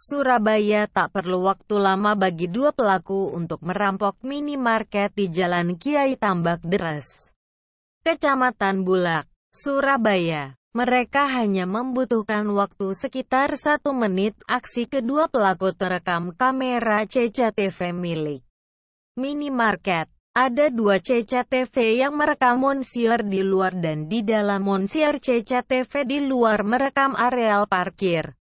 Surabaya tak perlu waktu lama bagi dua pelaku untuk merampok minimarket di Jalan Kiai Tambak Deres, Kecamatan Bulak, Surabaya. Mereka hanya membutuhkan waktu sekitar satu menit. Aksi kedua pelaku terekam kamera CCTV milik minimarket. Ada dua CCTV yang merekam monsier di luar dan di dalam monsier CCTV di luar merekam areal parkir.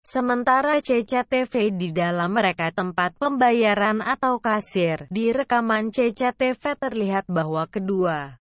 Sementara CCTV di dalam mereka tempat pembayaran atau kasir, di rekaman CCTV terlihat bahwa kedua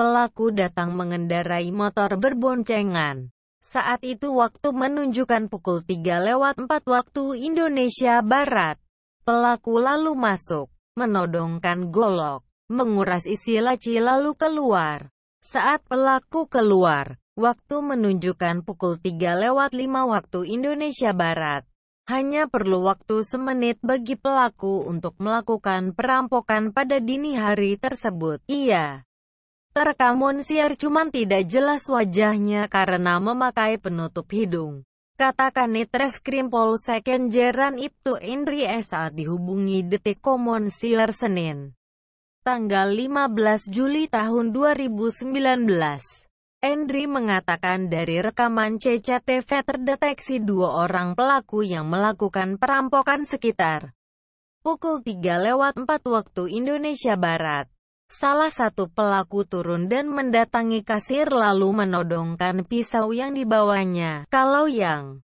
pelaku datang mengendarai motor berboncengan. Saat itu waktu menunjukkan pukul 3 lewat 4 waktu Indonesia Barat. Pelaku lalu masuk, menodongkan golok, menguras isi laci lalu keluar. Saat pelaku keluar, Waktu menunjukkan pukul 3 lewat 5 waktu Indonesia Barat. Hanya perlu waktu semenit bagi pelaku untuk melakukan perampokan pada dini hari tersebut. Iya. terekam siar cuman tidak jelas wajahnya karena memakai penutup hidung. Katakan Kanit Reskrim Polsek Kenjeran Ibtu Indri saat dihubungi Detik siar Senin, tanggal 15 Juli tahun 2019. Endri mengatakan dari rekaman CCTV terdeteksi dua orang pelaku yang melakukan perampokan sekitar pukul 3 lewat 4 waktu Indonesia Barat. Salah satu pelaku turun dan mendatangi kasir lalu menodongkan pisau yang dibawanya. Kalau yang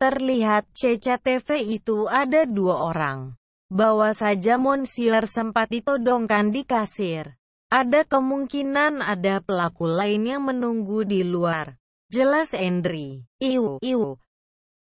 terlihat CCTV itu ada dua orang. Bawa saja Monsieur sempat ditodongkan di kasir. Ada kemungkinan ada pelaku lain yang menunggu di luar. Jelas Endri. Iu, iu,